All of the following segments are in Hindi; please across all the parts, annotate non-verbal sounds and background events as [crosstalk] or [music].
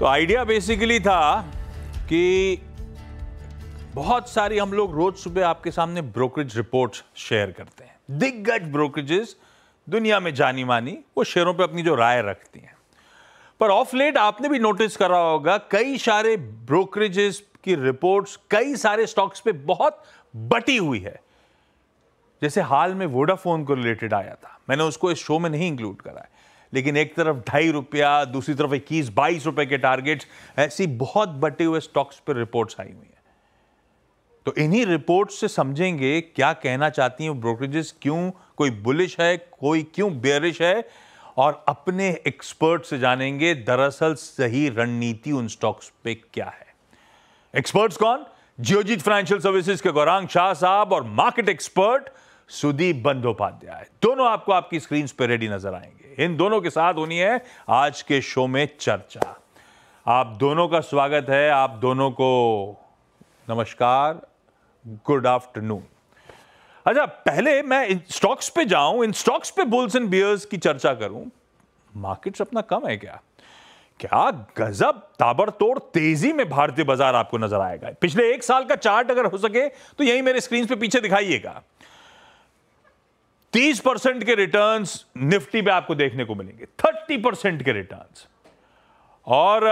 तो आइडिया बेसिकली था कि बहुत सारी हम लोग रोज सुबह आपके सामने ब्रोकरेज रिपोर्ट शेयर करते हैं दिग्गज ब्रोकरेजेस दुनिया में जानी मानी वो शेयरों पे अपनी जो राय रखती हैं पर ऑफ लेट आपने भी नोटिस करा होगा कई सारे ब्रोकरेजेस की रिपोर्ट्स कई सारे स्टॉक्स पे बहुत बटी हुई है जैसे हाल में वोडाफोन को रिलेटेड आया था मैंने उसको इस शो में नहीं इंक्लूड करा है लेकिन एक तरफ ढाई रुपया दूसरी तरफ इक्कीस बाईस रुपए के टारगेट्स ऐसी बहुत बटे हुए स्टॉक्स पर रिपोर्ट्स आई हुई हैं तो इन्हीं रिपोर्ट से समझेंगे क्या कहना चाहती हैं ब्रोकरेजेस क्यों कोई बुलिश है कोई क्यों बेरिश है और अपने एक्सपर्ट से जानेंगे दरअसल सही रणनीति उन स्टॉक्स पे क्या है एक्सपर्ट्स कौन जियोजीत फाइनेंशियल सर्विसेज के गौरांग शाह साहब और मार्केट एक्सपर्ट सुदीप बंदोपाध्याय दोनों आपको आपकी स्क्रीन पर रेडी नजर आएंगे इन दोनों के साथ होनी है आज के शो में चर्चा आप दोनों का स्वागत है आप दोनों को नमस्कार गुड आफ्टरनून अच्छा पहले मैं इन स्टॉक्स पे जाऊं इन स्टॉक्स पे बुल्स एंड बियर्स की चर्चा करूं मार्केट्स अपना कम है क्या क्या गजब ताबड़तोड़ तेजी में भारतीय बाजार आपको नजर आएगा पिछले एक साल का चार्ट अगर हो सके तो यही मेरे स्क्रीन पे पीछे दिखाइएगा 30 परसेंट के रिटर्न्स निफ्टी पे आपको देखने को मिलेंगे 30 परसेंट के रिटर्न्स और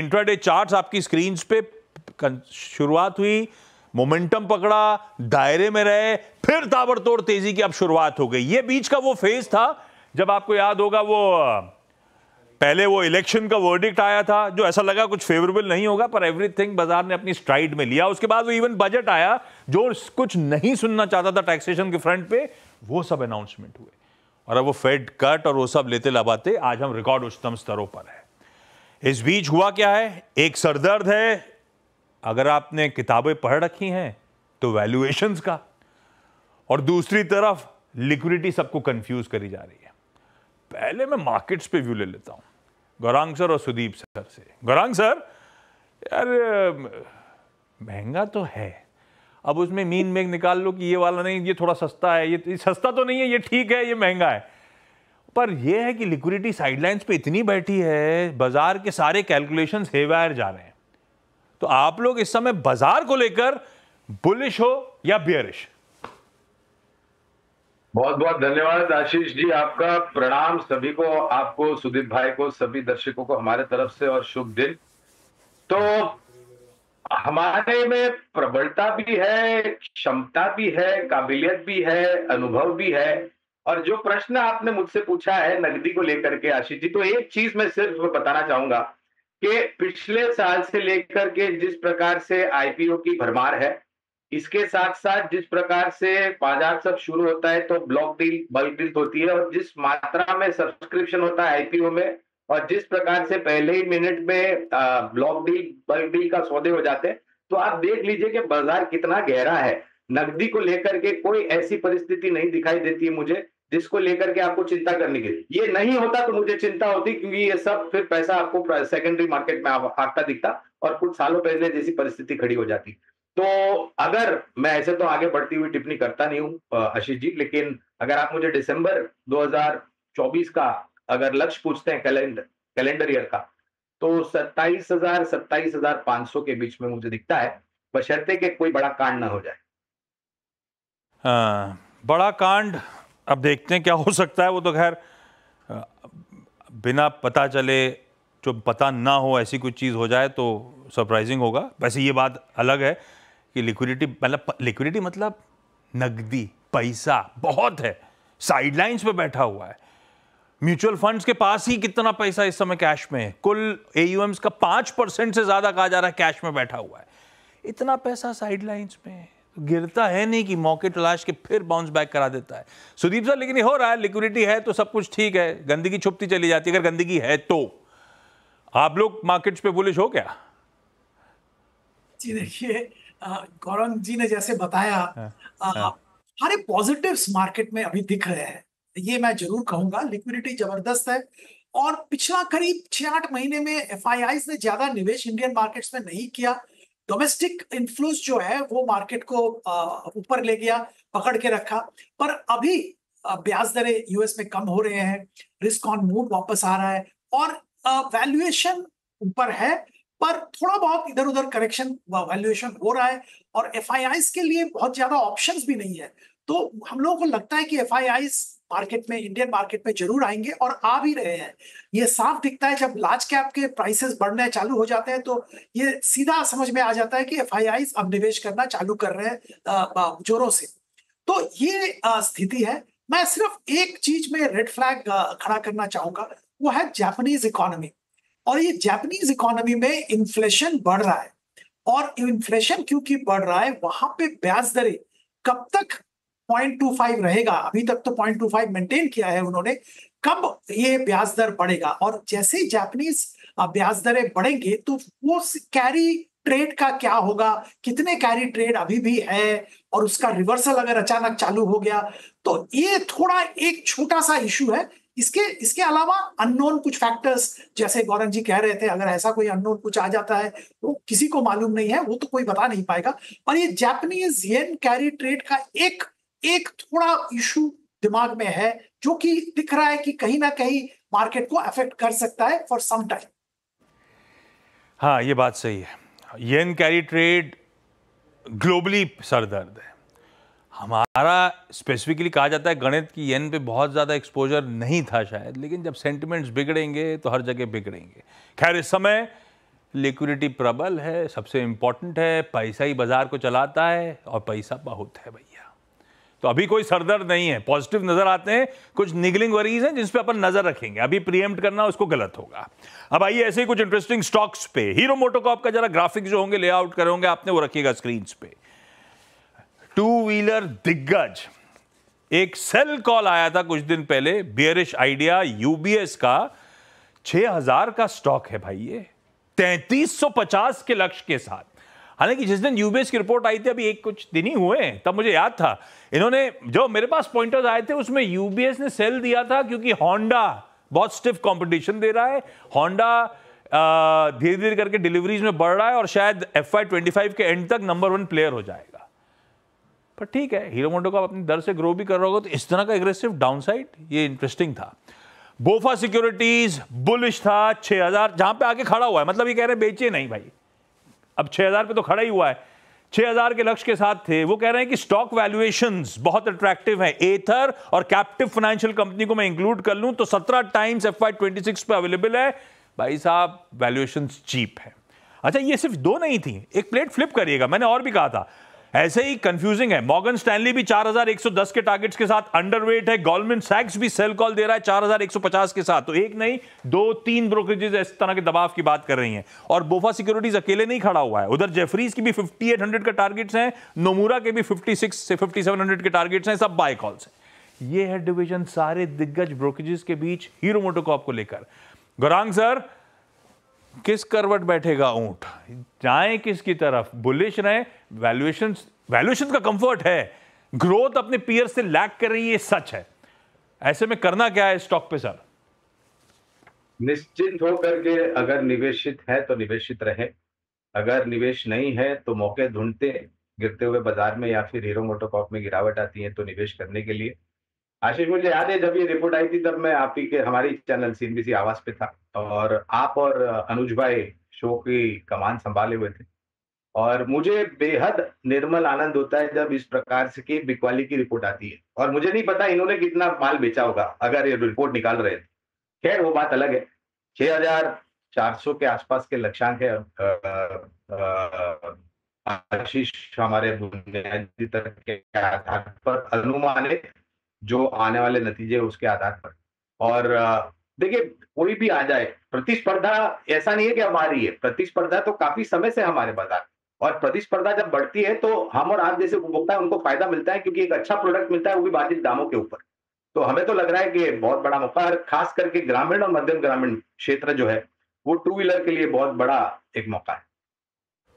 इंट्राडे चार्ट्स आपकी स्क्रीन पे शुरुआत हुई मोमेंटम पकड़ा दायरे में रहे फिर ताबड़तोड़ तेजी की अब शुरुआत हो गई ये बीच का वो फेज था जब आपको याद होगा वो पहले वो इलेक्शन का वर्डिक्ट आया था जो ऐसा लगा कुछ फेवरेबल नहीं होगा पर एवरीथिंग बाजार ने अपनी स्ट्राइड में लिया उसके बाद वो इवन बजट आया जो कुछ नहीं सुनना चाहता था टैक्सेशन के फ्रंट पे वो सब अनाउंसमेंट हुए और अब वो फेड कट और वो सब लेते लबाते आज हम रिकॉर्ड उच्चतम स्तरों पर है इस बीच हुआ क्या है एक सरदर्द है अगर आपने किताबें पढ़ रखी हैं तो वैल्यूएशंस का और दूसरी तरफ लिक्विडिटी सबको कंफ्यूज करी जा रही है पहले मैं मार्केट्स पे व्यू ले लेता हूं गौरांग सर और सुदीप सर से गौरांग सर यार महंगा तो है अब उसमें मीन मेक निकाल लो कि ये वाला नहीं ये थोड़ा सस्ता है ये सस्ता तो नहीं है ये ठीक है ये महंगा है पर यह है कि लिक्विडिटी साइडलाइंस पे इतनी बैठी है बाजार के सारे कैलकुलेशन हेवायर जा रहे हैं तो आप लोग इस समय बाजार को लेकर बुलिश हो या बियरिश बहुत बहुत धन्यवाद आशीष जी आपका प्रणाम सभी को आपको सुदीप भाई को सभी दर्शकों को हमारे तरफ से और शुभ दिन तो हमारे में प्रबलता भी है क्षमता भी है काबिलियत भी है अनुभव भी है और जो प्रश्न आपने मुझसे पूछा है नगदी को लेकर के आशीष जी तो एक चीज मैं सिर्फ बताना चाहूंगा कि पिछले साल से लेकर के जिस प्रकार से आईपीओ की भरमार है इसके साथ साथ जिस प्रकार से बाजार सब शुरू होता है तो ब्लॉक डील बल्क डील होती है और जिस मात्रा में सब्सक्रिप्शन होता है आईपीओ में और जिस प्रकार से पहले ही मिनट में ब्लॉक डील बल्क डील का सौदे हो जाते हैं तो आप देख लीजिए कि बाजार कितना गहरा है नकदी को लेकर के कोई ऐसी परिस्थिति नहीं दिखाई देती है मुझे जिसको लेकर के आपको चिंता करने की ये नहीं होता तो मुझे चिंता होती क्योंकि ये सब फिर पैसा आपको सेकेंडरी मार्केट में आता दिखता और कुछ सालों पहले जैसी परिस्थिति खड़ी हो जाती तो अगर मैं ऐसे तो आगे बढ़ती हुई टिप्पणी करता नहीं हूँ आशीष जी लेकिन अगर आप मुझे दिसंबर 2024 का अगर लक्ष्य पूछते हैं कैलेंडर कैलेंडर ईयर का तो सत्ताईस हजार सत्ताईस हजार पांच सौ के बीच में मुझे दिखता है बशर्ते के कोई बड़ा कांड ना हो जाए आ, हाँ, बड़ा कांड अब देखते हैं क्या हो सकता है वो तो खैर बिना पता चले जो पता ना हो ऐसी कोई चीज़ हो जाए तो सरप्राइजिंग होगा वैसे ये बात अलग है कि लिक्विडिटी मतलब लिक्विडिटी मतलब नकदी पैसा बहुत है साइडलाइंस पे बैठा हुआ है म्यूचुअल फंड्स के पास ही कितना पैसा इस समय कैश में है कुल एयूएम्स का पांच परसेंट से ज़्यादा कहा जा रहा है कैश में बैठा हुआ है इतना पैसा साइडलाइंस में है तो गिरता है नहीं कि मौके तलाश के फिर बाउंस बैक करा देता है सुदीप सर लेकिन ये हो रहा है लिक्विडिटी है तो सब कुछ ठीक है गंदगी छुपती चली जाती है अगर गंदगी है तो आप लोग मार्केट्स पे बुलिश हो क्या जी देखिए गौरंग जी ने जैसे बताया हमारे पॉजिटिव्स मार्केट में अभी दिख रहे हैं ये मैं जरूर कहूंगा लिक्विडिटी जबरदस्त है और पिछला करीब छह आठ महीने में एफ ने ज्यादा निवेश इंडियन मार्केट्स में नहीं किया डोमेस्टिक इन्फ्लुएंस जो है वो मार्केट को ऊपर ले गया पकड़ के रखा पर अभी ब्याज दरें यूएस में कम हो रहे हैं रिस्क ऑन मूड वापस आ रहा है और वैल्यूएशन ऊपर है पर थोड़ा बहुत इधर उधर करेक्शन वैल्यूएशन हो रहा है और एफ के लिए बहुत ज्यादा ऑप्शन भी नहीं है तो हम लोगों को लगता है कि एफ मार्केट में इंडियन मार्केट में जरूर आएंगे और आ भी रहे हैं ये साफ दिखता है जब लार्ज कैप के प्राइसेस बढ़ने चालू हो जाते हैं तो ये सीधा समझ में आ जाता है कि एफ अब निवेश करना चालू कर रहे हैं जोरों से तो ये स्थिति है मैं सिर्फ एक चीज में रेड फ्लैग खड़ा करना चाहूंगा वो है जापानीज इकोनॉमी और ये जापानीज इकोनॉमी में इन्फ्लेशन बढ़ रहा है और इन्फ्लेशन क्योंकि बढ़ रहा है वहां पे ब्याज दरें कब तक 0.25 रहेगा अभी तक तो 0.25 मेंटेन किया है उन्होंने कब ये ब्याज दर बढ़ेगा और जैसे ही जापानीज ब्याज दरें बढ़ेंगे तो वो कैरी ट्रेड का क्या होगा कितने कैरी ट्रेड अभी भी है और उसका रिवर्सल अगर अचानक चालू हो गया तो ये थोड़ा एक छोटा सा इशू है इसके इसके अलावा अननोन कुछ फैक्टर्स जैसे गौरव जी कह रहे थे अगर ऐसा कोई अननोन कुछ आ जाता है वो तो किसी को मालूम नहीं है वो तो कोई बता नहीं पाएगा और ये जापानीज येन कैरी ट्रेड का एक एक थोड़ा इशू दिमाग में है जो कि दिख रहा है कि कहीं ना कहीं मार्केट को अफेक्ट कर सकता है फॉर सम टाइम हाँ ये बात सही है येन कैरी ट्रेड ग्लोबली सरदर्द है हमारा स्पेसिफिकली कहा जाता है गणित की येन पे बहुत ज़्यादा एक्सपोजर नहीं था शायद लेकिन जब सेंटिमेंट्स बिगड़ेंगे तो हर जगह बिगड़ेंगे खैर इस समय लिक्विडिटी प्रबल है सबसे इम्पोर्टेंट है पैसा ही बाज़ार को चलाता है और पैसा बहुत है भैया तो अभी कोई सरदर्द नहीं है पॉजिटिव नजर आते हैं कुछ निगलिंग वरीज हैं जिस पे अपन नजर रखेंगे अभी प्रीएम्प्ट करना उसको गलत होगा अब आइए ऐसे ही कुछ इंटरेस्टिंग स्टॉक्स पे हीरो मोटोकॉप का जरा ग्राफिक जो होंगे लेआउट करे होंगे आपने वो रखिएगा स्क्रीन पे टू व्हीलर दिग्गज एक सेल कॉल आया था कुछ दिन पहले बियरिश आइडिया यूबीएस का छह का स्टॉक है भाई ये तैतीस के लक्ष्य के साथ हालांकि जिस दिन यूबीएस की रिपोर्ट आई थी अभी एक कुछ दिन ही हुए हैं तब मुझे याद था इन्होंने जो मेरे पास पॉइंटर्स आए थे उसमें यूबीएस ने सेल दिया था क्योंकि होंडा बहुत स्टिफ कंपटीशन दे रहा है होंडा धीरे धीरे करके डिलीवरीज में बढ़ रहा है और शायद एफ आई ट्वेंटी फाइव के एंड तक नंबर वन प्लेयर हो जाएगा पर ठीक है हीरो मोटो को आप अपनी दर से ग्रो भी कर रहा होगा तो इस तरह का एग्रेसिव डाउनसाइड ये इंटरेस्टिंग था बोफा सिक्योरिटीज बुलिश था 6000 जहां पे आके खड़ा हुआ है मतलब ये कह रहे हैं बेचे नहीं भाई अब 6000 पे तो खड़ा ही हुआ है 6000 के लक्ष्य के साथ थे वो कह रहे हैं कि स्टॉक वैल्यूएशन बहुत अट्रैक्टिव हैं एथर और कैप्टिव फाइनेंशियल कंपनी को मैं इंक्लूड कर लूं तो 17 टाइम्स एफ आई पे अवेलेबल है भाई साहब वैल्यूएशन चीप है अच्छा ये सिर्फ दो नहीं थी एक प्लेट फ्लिप करिएगा मैंने और भी कहा था ऐसे ही कंफ्यूजिंग है मॉर्गन स्टैनली भी 4110 के टारगेट्स के साथ अंडरवेट है गवर्नमेंट सैक्स भी सेल कॉल दे रहा है 4150 के साथ तो एक नहीं दो तीन ब्रोकरेजेस इस तरह के दबाव की बात कर रही हैं और बोफा सिक्योरिटीज अकेले नहीं खड़ा हुआ है उधर जेफरीज की भी 5800 का टारगेट्स हैं नोमूरा के भी 56 से 5700 के टारगेट्स हैं सब बाय कॉल्स हैं ये है डिविजन सारे दिग्गज ब्रोकरेजेस के बीच हीरो मोटोकॉप को लेकर गौरांग सर किस करवट बैठेगा ऊंट जाए किसकी तरफ बुलिश रहे वैल्यूएशन वैल्यूएशन का कंफर्ट है ग्रोथ अपने पीयर से लैक कर रही है सच है ऐसे में करना क्या है स्टॉक पे सर निश्चित होकर के अगर निवेशित है तो निवेशित रहे अगर निवेश नहीं है तो मौके ढूंढते गिरते हुए बाजार में या फिर हीरो मोटोकॉप में गिरावट आती है तो निवेश करने के लिए आशीष मुझे याद है जब ये रिपोर्ट आई थी तब मैं आप ही के हमारी चैनल सीएनबीसी आवास पे था और आप और अनुज भाई शो की कमान संभाले हुए थे और मुझे बेहद निर्मल आनंद होता है जब इस प्रकार से की बिकवाली की रिपोर्ट आती है और मुझे नहीं पता इन्होंने कितना माल बेचा होगा अगर ये रिपोर्ट निकाल रहे थे खैर वो बात अलग है छह हजार चार सौ के आसपास के लक्षांक है आशीष हमारे बुनियादी तक के आधार पर अनुमानित जो आने वाले नतीजे उसके आधार पर और देखिए कोई भी आ जाए प्रतिस्पर्धा ऐसा नहीं है कि हमारी है प्रतिस्पर्धा तो काफी समय से हमारे बाजार और प्रतिस्पर्धा जब बढ़ती है तो हम और आप जैसे उपभोक्ता उनको फायदा मिलता है क्योंकि एक अच्छा प्रोडक्ट मिलता है वो भी बाधित दामों के ऊपर तो हमें तो लग रहा है कि बहुत बड़ा मौका है खास करके ग्रामीण और मध्यम ग्रामीण क्षेत्र जो है वो टू व्हीलर के लिए बहुत बड़ा एक मौका है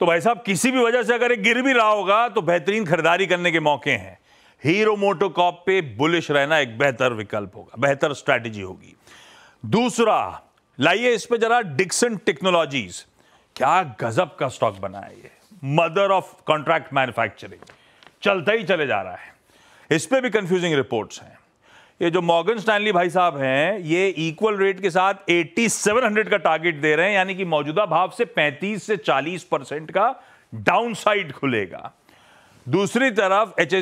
तो भाई साहब किसी भी वजह से अगर एक गिर भी रहा होगा तो बेहतरीन खरीदारी करने के मौके हैं हीरो मोटोकॉप पे बुलिश रहना एक बेहतर विकल्प होगा बेहतर स्ट्रैटेजी होगी दूसरा लाइए इस पे जरा डिक्सन टेक्नोलॉजीज क्या गजब का स्टॉक बना है ये मदर ऑफ कॉन्ट्रैक्ट मैन्युफैक्चरिंग चलता ही चले जा रहा है इस पर भी कंफ्यूजिंग रिपोर्ट्स हैं ये जो मॉर्गन स्टैनली भाई साहब हैं ये इक्वल रेट के साथ 8700 का टारगेट दे रहे हैं यानी कि मौजूदा भाव से 35 से 40 परसेंट का डाउनसाइड खुलेगा दूसरी तरफ एच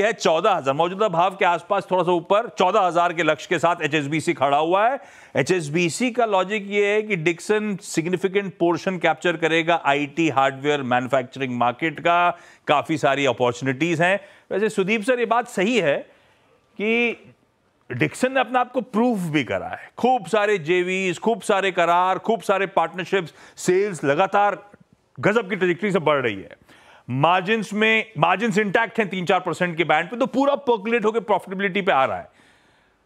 है चौदह हजार मौजूदा भाव के आसपास थोड़ा सा ऊपर चौदह हजार के लक्ष्य के साथ एच खड़ा हुआ है एच का लॉजिक ये है कि डिक्सन सिग्निफिकेंट पोर्शन कैप्चर करेगा आईटी हार्डवेयर मैन्युफैक्चरिंग मार्केट का काफ़ी सारी अपॉर्चुनिटीज़ हैं वैसे सुदीप सर ये बात सही है कि डिक्सन ने अपने आप को प्रूफ भी करा है खूब सारे जेवीज खूब सारे करार खूब सारे पार्टनरशिप्स सेल्स लगातार गजब की ट्रेजिक्ट्री से बढ़ रही है मार्जिन में मार्जिन इंटैक्ट हैं तीन चार परसेंट के बैंड पे तो पूरा पर्कुलेट होकर प्रॉफिटेबिलिटी पे आ रहा है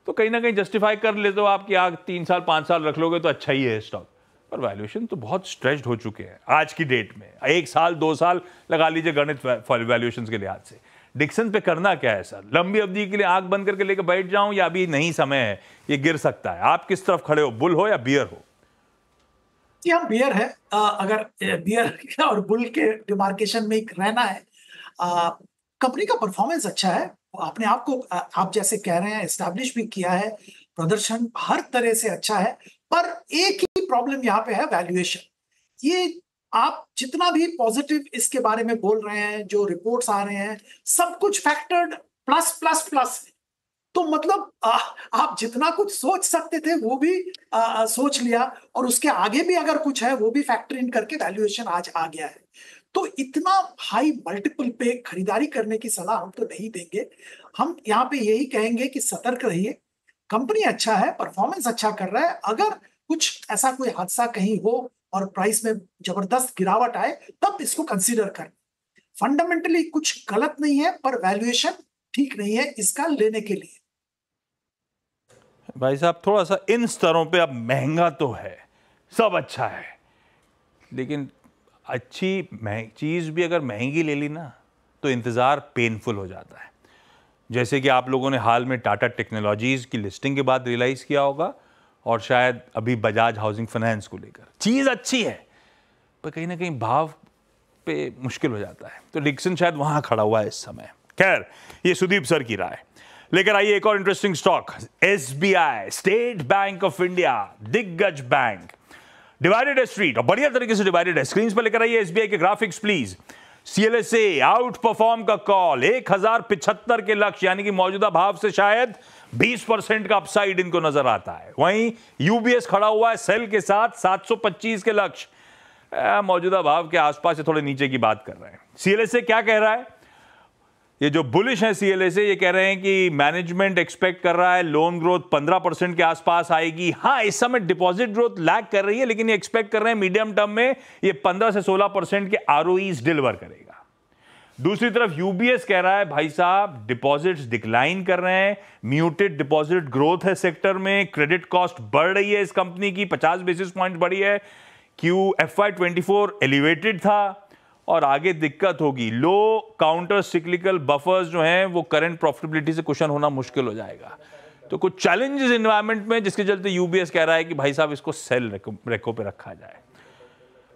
तो कहीं ना कहीं जस्टिफाई कर लेते हो आप कि आग तीन साल पाँच साल रख लोगे तो अच्छा ही है स्टॉक पर वैल्यूएशन तो बहुत स्ट्रेस्ड हो चुके हैं आज की डेट में एक साल दो साल लगा लीजिए गणित वैल्यूएशन के लिहाज से डिक्सन पे करना क्या है सर लंबी अवधि के लिए आग बंद करके लेकर बैठ जाऊं या अभी नहीं समय है ये गिर सकता है आप किस तरफ खड़े हो बुल हो या बियर हो हम बियर है आ, अगर बियर [laughs] और बुल के डिमार्केशन में रहना है कंपनी का परफॉर्मेंस अच्छा है आपने आपको आप जैसे कह रहे हैं एस्टेब्लिश भी किया है प्रदर्शन हर तरह से अच्छा है पर एक ही प्रॉब्लम यहाँ पे है वैल्यूएशन ये आप जितना भी पॉजिटिव इसके बारे में बोल रहे हैं जो रिपोर्ट्स आ रहे हैं सब कुछ फैक्टर्ड प्लस प्लस प्लस तो मतलब आ, आप जितना कुछ सोच सकते थे वो भी आ, सोच लिया और उसके आगे भी अगर कुछ है वो भी फैक्टर इन करके वैल्यूएशन आज आ गया है तो इतना हाई मल्टीपल पे खरीदारी करने की सलाह हम तो नहीं देंगे हम यहाँ पे यही कहेंगे कि सतर्क रहिए कंपनी अच्छा है परफॉर्मेंस अच्छा कर रहा है अगर कुछ ऐसा कोई हादसा कहीं हो और प्राइस में जबरदस्त गिरावट आए तब इसको कंसिडर कर फंडामेंटली कुछ गलत नहीं है पर वैल्यूएशन ठीक नहीं है इसका लेने के लिए भाई साहब थोड़ा सा इन स्तरों पे अब महंगा तो है सब अच्छा है लेकिन अच्छी चीज़ भी अगर महंगी ले ली ना तो इंतज़ार पेनफुल हो जाता है जैसे कि आप लोगों ने हाल में टाटा टेक्नोलॉजीज़ की लिस्टिंग के बाद रियलाइज़ किया होगा और शायद अभी बजाज हाउसिंग फाइनेंस को लेकर चीज़ अच्छी है पर कहीं ना कहीं भाव पे मुश्किल हो जाता है तो डिक्सन शायद वहाँ खड़ा हुआ है इस समय खैर ये सुदीप सर की राय लेकर आइए एक और इंटरेस्टिंग स्टॉक आई स्टेट बैंक ऑफ इंडिया दिग्गज बैंक डिवाइडेड स्ट्रीट और बढ़िया तरीके से डिवाइडेड है स्क्रीन पर लेकर आइए एसबीआई के graphics please CLSA outperform का कॉल एक के लक्ष्य यानी कि मौजूदा भाव से शायद 20 परसेंट का अपसाइड इनको नजर आता है वहीं यूबीएस खड़ा हुआ है सेल के साथ 725 के लक्ष्य मौजूदा भाव के आसपास से थोड़े नीचे की बात कर रहे हैं सीएलएसए क्या कह रहा है ये जो बुलिश है सीएलए से ये कह रहे हैं कि मैनेजमेंट एक्सपेक्ट कर रहा है लोन ग्रोथ 15 परसेंट के आसपास आएगी हाँ इस समय डिपॉजिट ग्रोथ लैग कर रही है लेकिन ये एक्सपेक्ट कर रहे हैं मीडियम टर्म में ये 15 से 16 परसेंट के आर डिलीवर करेगा दूसरी तरफ यूबीएस कह रहा है भाई साहब डिपॉजिट्स डिक्लाइन कर रहे हैं म्यूटेड डिपॉजिट ग्रोथ है सेक्टर में क्रेडिट कॉस्ट बढ़ रही है इस कंपनी की 50 बेसिस पॉइंट बढ़ी है क्यू एफ आई एलिवेटेड था और आगे दिक्कत होगी लो काउंटर सिक्लिकल बफर्स जो हैं वो करंट प्रॉफिटेबिलिटी से क्वेश्चन होना मुश्किल हो जाएगा तो कुछ चैलेंजेस इन्वायरमेंट में जिसके चलते यूबीएस कह रहा है कि भाई साहब इसको सेल रेको, रेको पे रखा जाए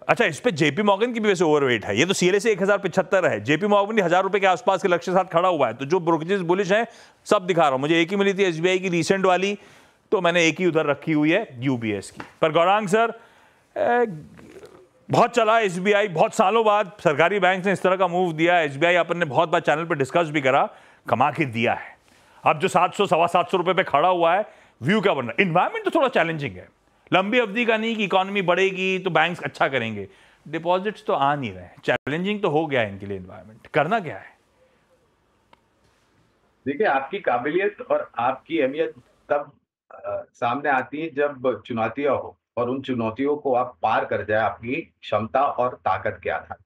अच्छा इस पर जेपी मॉगन की भी वैसे ओवरवेट है ये तो सीएलए से एक हजार पिछहत्तर है जेपी मॉगन हजार रुपए के आसपास के लक्ष्य साथ खड़ा हुआ है तो जो ब्रोकेजेस बुलिश है सब दिखा रहा हूं मुझे एक ही मिली थी एसबीआई की रिसेंट वाली तो मैंने एक ही उधर रखी हुई है यूबीएस की पर गौरांग सर बहुत चला एस बहुत सालों बाद सरकारी बैंक ने इस तरह का मूव दिया एस बी अपन ने बहुत बार चैनल पर डिस्कस भी करा कमा के दिया है अब जो सात सौ सवा सात सौ रुपये पे खड़ा हुआ है व्यू क्या बन रहा है इन्वायरमेंट तो थोड़ा चैलेंजिंग है लंबी अवधि का नहीं कि इकोनॉमी बढ़ेगी तो बैंक अच्छा करेंगे डिपॉजिट्स तो आ नहीं रहे चैलेंजिंग तो हो गया है इनके लिए इन्वायरमेंट करना क्या है देखिए आपकी काबिलियत और आपकी अहमियत तब आ, सामने आती है जब चुनौतियां हो और उन चुनौतियों को आप पार कर जाए आपकी क्षमता और ताकत के आधार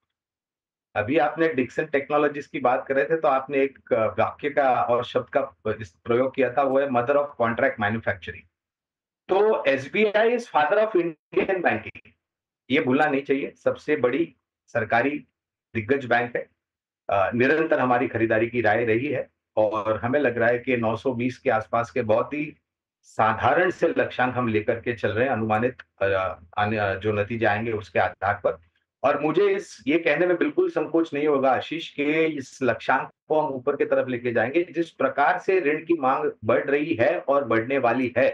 अभी आपने डिक्सन टेक्नोलॉजीज की बात कर रहे थे तो आपने एक वाक्य का और शब्द का प्रयोग किया था वो है मदर ऑफ कॉन्ट्रैक्ट मैन्युफैक्चरिंग तो S B I is father of Indian banking ये भूलना नहीं चाहिए सबसे बड़ी सरकारी दिग्गज बैंक है निरंतर हमारी खरीदारी की राय रही है और हमें लग रहा है कि 920 के आसपास के बहुत ही साधारण से लक्ष्यांक हम लेकर के चल रहे हैं अनुमानित जो नतीजे आएंगे उसके आधार पर और मुझे इस ये कहने में बिल्कुल संकोच नहीं होगा आशीष के इस लक्षांक को हम ऊपर की तरफ लेके जाएंगे जिस प्रकार से ऋण की मांग बढ़ रही है और बढ़ने वाली है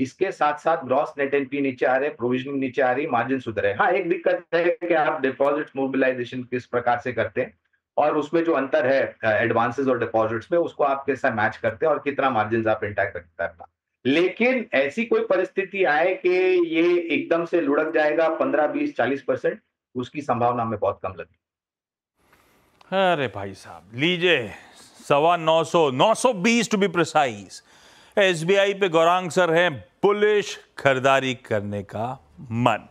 इसके साथ साथ ग्रॉस नेट एनपी नीचे आ रहे प्रोविजनिंग नीचे आ रही मार्जिन सुधरे हाँ एक दिक्कत है कि आप डिपॉजिट मोबिलाइजेशन किस प्रकार से करते हैं और उसमें जो अंतर है एडवांसेस और डिपॉजिट्स में उसको आप कैसा मैच करते हैं और कितना मार्जिन आप इंटैक्ट करते हैं लेकिन ऐसी कोई परिस्थिति आए कि ये एकदम से लुढ़क जाएगा पंद्रह बीस चालीस परसेंट उसकी संभावना हमें बहुत कम लगी अरे भाई साहब लीजिए सवा नौ सौ नौ सौ बीस to be precise S B I पे गौरांग सर है बुलिश खरीदारी करने का मन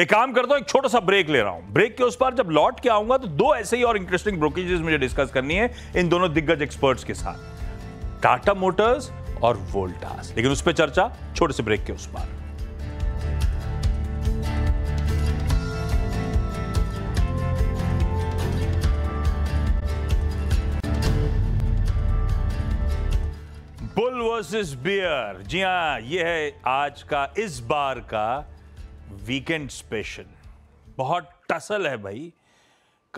एक काम करता हूं एक छोटा सा ब्रेक ले रहा हूं ब्रेक के उस पर जब लौट के आऊंगा तो दो ऐसे ही और इंटरेस्टिंग ब्रोकेजेस मुझे डिस्कस करनी है इन दोनों दिग्गज एक्सपर्ट्स के साथ टाटा मोटर्स और वोल्टास लेकिन उस पर चर्चा छोटे से ब्रेक के उस बार बुल वर्सेस बियर जी हाँ यह है आज का इस बार का वीकेंड स्पेशल बहुत टसल है भाई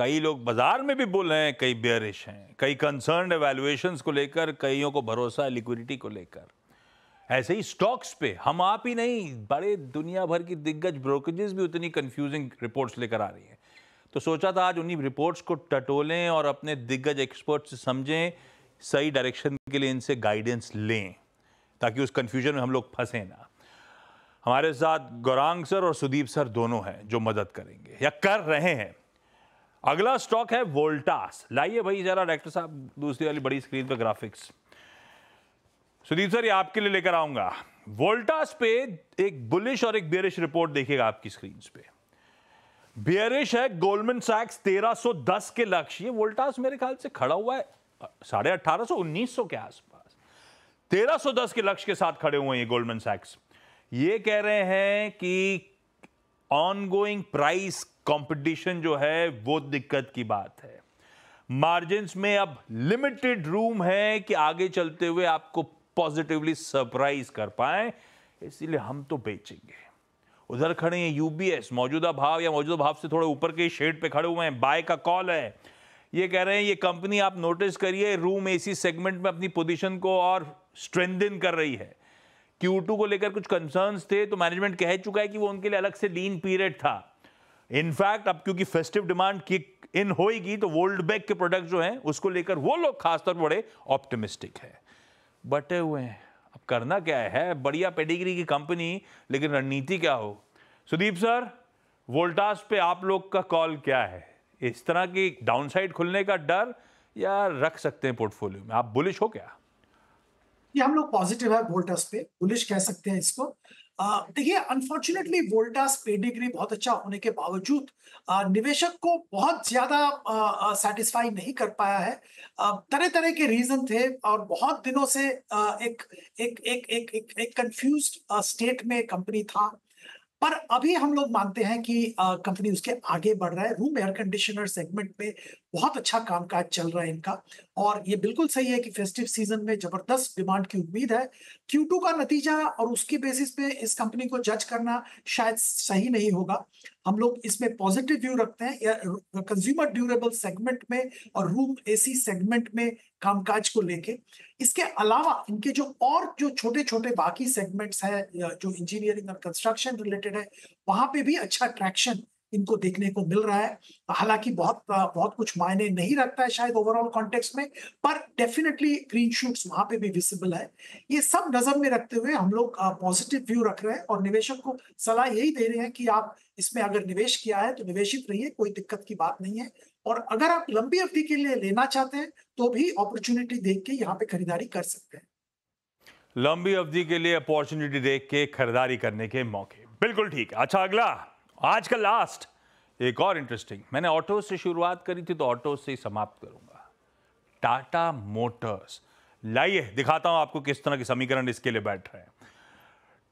कई लोग बाजार में भी बोल रहे हैं कई बेयरिश हैं कई कंसर्न वैल्यूएशन को लेकर कईयों को भरोसा है लिक्विडिटी को लेकर ऐसे ही स्टॉक्स पे हम आप ही नहीं बड़े दुनिया भर की दिग्गज ब्रोकरेजेस भी उतनी कंफ्यूजिंग रिपोर्ट्स लेकर आ रही हैं तो सोचा था आज उन्हीं रिपोर्ट्स को टटोलें और अपने दिग्गज एक्सपर्ट से समझें सही डायरेक्शन के लिए इनसे गाइडेंस लें ताकि उस कन्फ्यूजन में हम लोग फंसे ना हमारे साथ गौरांग सर और सुदीप सर दोनों हैं जो मदद करेंगे या कर रहे हैं अगला स्टॉक है वोल्टास लाइए भाई जरा डॉक्टर साहब दूसरी वाली बड़ी स्क्रीन पर ग्राफिक्स सुदीप सर ये आपके लिए लेकर आऊंगा वोल्टास पे एक बुलिश और एक बियरिश रिपोर्ट देखिएगा आपकी स्क्रीन पे बियरिश है गोल्डमैन सैक्स 1310 के लक्ष्य ये वोल्टास मेरे ख्याल से खड़ा हुआ है साढ़े अठारह सौ उन्नीस सौ के आसपास 1310 के लक्ष्य के साथ खड़े हुए हैं ये गोल्डमैन सैक्स ये कह रहे हैं कि ऑनगोइंग प्राइस कंपटीशन जो है वो दिक्कत की बात है मार्जिन में अब लिमिटेड रूम है कि आगे चलते हुए आपको पॉजिटिवली सरप्राइज कर पाए इसीलिए हम तो बेचेंगे उधर खड़े हैं यूबीएस मौजूदा भाव या मौजूदा भाव से थोड़े ऊपर के शेड पे खड़े हुए हैं बाय का कॉल है ये कह रहे हैं ये कंपनी आप नोटिस करिए रूम एसी सेगमेंट में अपनी पोजीशन को और स्ट्रेंथन कर रही है क्यू को लेकर कुछ कंसर्न्स थे तो मैनेजमेंट कह चुका है कि वो उनके लिए अलग से लीन पीरियड था इनफैक्ट अब क्योंकि फेस्टिव डिमांड की इन होएगी तो वर्ल्ड बैंक के प्रोडक्ट जो हैं उसको लेकर वो लोग खासतौर बड़े ऑप्टिमिस्टिक है बटे हुए हैं अब करना क्या है बढ़िया पेडिग्री की कंपनी लेकिन रणनीति क्या हो सुदीप सर वोल्टास पे आप लोग का कॉल क्या है इस तरह की डाउनसाइड खुलने का डर या रख सकते हैं पोर्टफोलियो में आप बुलिश हो क्या ये हम लोग पॉजिटिव है वोल्टास पे बुलिश कह सकते हैं इसको देखिए अनफॉर्चुनेटली वोल्टास पेडिग्री बहुत अच्छा होने के बावजूद निवेशक को बहुत ज़्यादा सेटिस्फाई नहीं कर पाया है तरह तरह के रीज़न थे और बहुत दिनों से एक एक एक एक एक, एक कंफ्यूज स्टेट में कंपनी था पर अभी हम लोग मानते हैं कि कंपनी उसके आगे बढ़ रहा है रूम एयर कंडीशनर सेगमेंट में बहुत अच्छा कामकाज चल रहा है इनका और ये बिल्कुल सही है कि फेस्टिव सीजन में जबरदस्त डिमांड की उम्मीद है क्यू का नतीजा और उसके बेसिस पे इस कंपनी को जज करना शायद सही नहीं होगा हम लोग इसमें पॉजिटिव व्यू रखते हैं या कंज्यूमर ड्यूरेबल सेगमेंट में और रूम एसी सेगमेंट में कामकाज को लेके इसके अलावा इनके जो और जो छोटे छोटे बाकी सेगमेंट्स हैं जो इंजीनियरिंग और कंस्ट्रक्शन रिलेटेड है वहां पे भी अच्छा ट्रैक्शन इनको देखने को मिल रहा है हालांकि बहुत बहुत कुछ मायने नहीं रखता है शायद ओवरऑल कॉन्टेक्स्ट में पर डेफिनेटली ग्रीन शूट्स वहां पे भी विजिबल है ये सब नजर में रखते हुए हम लोग पॉजिटिव व्यू रख रहे हैं और निवेशक को सलाह यही दे रहे हैं कि आप इसमें अगर निवेश किया है तो निवेशित रहिए कोई दिक्कत की बात नहीं है और अगर आप लंबी अवधि के लिए लेना चाहते हैं तो भी अपॉर्चुनिटी देख के यहाँ पे खरीदारी कर सकते हैं लंबी अवधि के लिए अपॉर्चुनिटी देख के खरीदारी करने के मौके बिल्कुल ठीक अच्छा अगला आज का लास्ट एक और इंटरेस्टिंग मैंने ऑटो से शुरुआत करी थी तो ऑटो से ही समाप्त करूंगा टाटा मोटर्स लाइए दिखाता हूं आपको किस तरह के समीकरण इसके लिए बैठ रहे हैं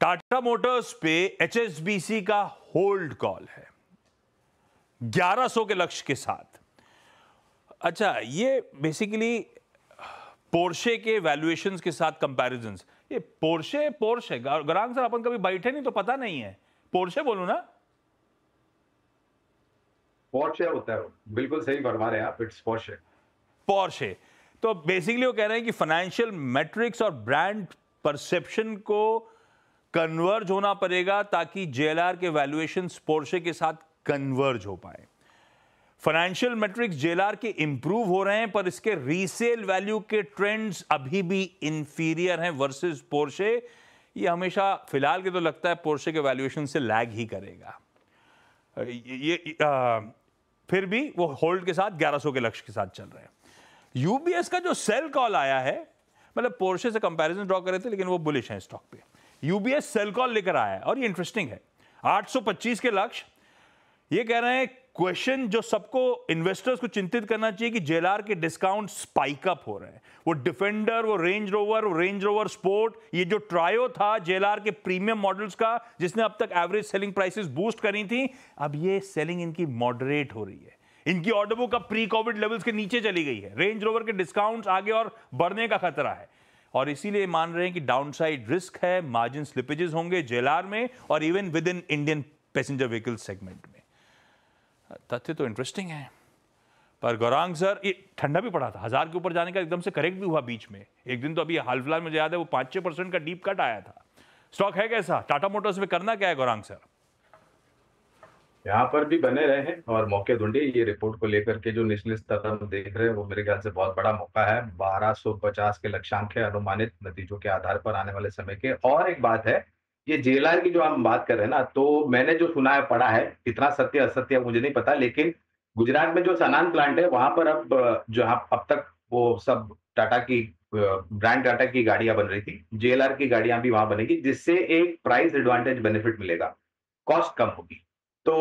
टाटा मोटर्स पे एचएसबीसी का होल्ड कॉल है 1100 के लक्ष्य के साथ अच्छा ये बेसिकली पोर्शे के वैल्यूएशन के साथ कंपेरिजन ये पोर्शे पोर्शे ग्रांग सर अपन कभी बैठे नहीं तो पता नहीं है पोर्शे बोलू ना पोर्शे होता है बिल्कुल सही फरमा रहे हैं आप इट्स पोर्शे पोर्शे तो बेसिकली वो कह रहे हैं कि फाइनेंशियल मैट्रिक्स और ब्रांड परसेप्शन को कन्वर्ज होना पड़ेगा ताकि जेएलआर के वैल्यूएशन पोर्शे के साथ कन्वर्ज हो पाए फाइनेंशियल मैट्रिक्स जेएलआर के इंप्रूव हो रहे हैं पर इसके रीसेल वैल्यू के ट्रेंड्स अभी भी इंफीरियर हैं वर्सेस पोर्शे ये हमेशा फिलहाल के तो लगता है पोर्शे के वैल्यूएशन से लैग ही करेगा ये आ, फिर भी वो होल्ड के साथ 1100 के लक्ष्य के साथ चल रहे हैं यूबीएस का जो सेल कॉल आया है मतलब पोर्शे से कंपैरिजन ड्रॉ कर रहे थे लेकिन वो बुलिश है स्टॉक पे यूबीएस सेल कॉल लेकर आया है और ये इंटरेस्टिंग है 825 के लक्ष्य ये कह रहे हैं क्वेश्चन जो सबको इन्वेस्टर्स को चिंतित करना चाहिए कि जेलार के डिस्काउंट स्पाइक अप हो रहे हैं वो डिफेंडर वो रेंज रोवर वो रेंज रोवर स्पोर्ट ये जो ट्रायो था जेलार के प्रीमियम मॉडल्स का जिसने अब तक एवरेज सेलिंग प्राइसेस बूस्ट करी थी अब ये सेलिंग इनकी मॉडरेट हो रही है इनकी ऑर्डर बुक अब प्री कोविड लेवल्स के नीचे चली गई है रेंज रोवर के डिस्काउंट आगे और बढ़ने का खतरा है और इसीलिए मान रहे हैं कि डाउनसाइड रिस्क है मार्जिन स्लिपेजेस होंगे जेलार में और even with in Indian passenger vehicle segment में तथ्य तो इंटरेस्टिंग है पर गौरांग सर ये ठंडा भी पड़ा था हज़ार के ऊपर जाने का एकदम से करेक्ट भी हुआ बीच में एक दिन तो अभी हाल फिलहाल मुझे याद है वो पाँच छः परसेंट का डीप कट आया था स्टॉक है कैसा टाटा मोटर्स में करना क्या है गौरांग सर यहाँ पर भी बने रहे हैं और मौके ढूंढे ये रिपोर्ट को लेकर के जो निचले स्तर हम देख रहे हैं वो मेरे ख्याल से बहुत बड़ा मौका है 1250 के लक्षांक है अनुमानित नतीजों के आधार पर आने वाले समय के और एक बात है ये जेलर की जो हम बात कर रहे हैं ना तो मैंने जो सुना है पढ़ा है कितना सत्य असत्य मुझे नहीं पता लेकिन गुजरात में जो सनान प्लांट है वहां पर अब जो अब तक वो सब टाटा की ब्रांड टाटा की गाड़ियां बन रही थी जेएलआर की गाड़ियां भी वहां बनेगी जिससे एक प्राइस एडवांटेज बेनिफिट मिलेगा कॉस्ट कम होगी तो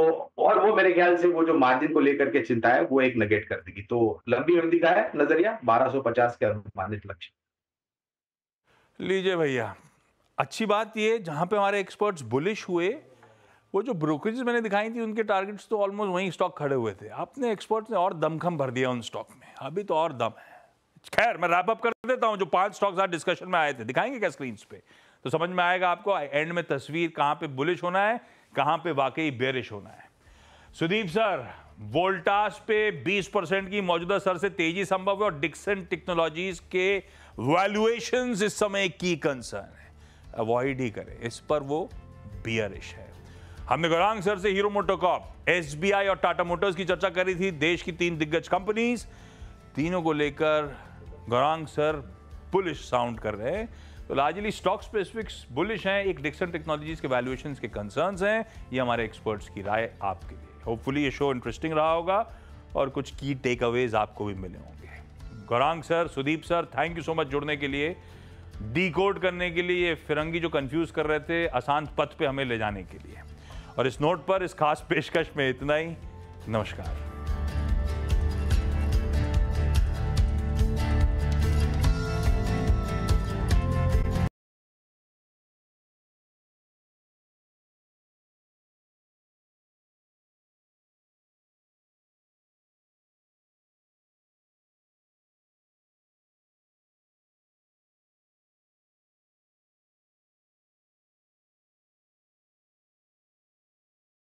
और वो मेरे ख्याल से वो जो मार्जिन को लेकर के चिंता है वो एक नगेट कर देगी तो लंबी अवधि का है नजरिया 1250 के अनुमानित लक्ष्य लीजिए भैया अच्छी बात ये जहाँ पे हमारे एक्सपर्ट्स बुलिश हुए वो जो ब्रोकरेज मैंने दिखाई थी उनके टारगेट्स तो ऑलमोस्ट वहीं स्टॉक खड़े हुए थे आपने एक्सपर्ट्स ने और दमखम भर दिया उन स्टॉक में अभी तो और दम है खैर मैं रैप अप कर देता हूँ जो पांच स्टॉक्स आज डिस्कशन में आए थे दिखाएंगे क्या स्क्रीन पे तो समझ में आएगा आपको एंड में तस्वीर कहाँ पे बुलिश होना है कहाँ पे वाकई बेरिश होना है सुदीप सर वोल्टास पे 20 परसेंट की मौजूदा सर से तेजी संभव है और डिक्सन टेक्नोलॉजीज के वैल्युएशन इस समय की कंसर्न है अवॉइड ही करें इस पर वो बियरिश है हमने गौरांग सर से हीरो मोटोकॉप एस और टाटा मोटर्स की चर्चा करी थी देश की तीन दिग्गज कंपनीज तीनों को लेकर गौरांग सर बुलिश साउंड कर रहे हैं तो लार्जली स्टॉक स्पेसिफिक्स बुलिश हैं एक डिक्सन टेक्नोलॉजीज के वैल्यूएशन के कंसर्न्स हैं ये हमारे एक्सपर्ट्स की राय आपके लिए होपफुली ये शो इंटरेस्टिंग रहा होगा और कुछ की टेक अवेज आपको भी मिले होंगे Gaurang sir Sudeep sir thank you so much जुड़ने के लिए डीकोड करने के लिए ये फिरंगी जो कंफ्यूज कर रहे थे आसान पथ पे हमें ले जाने के लिए और इस नोट पर इस खास पेशकश में इतना ही नमस्कार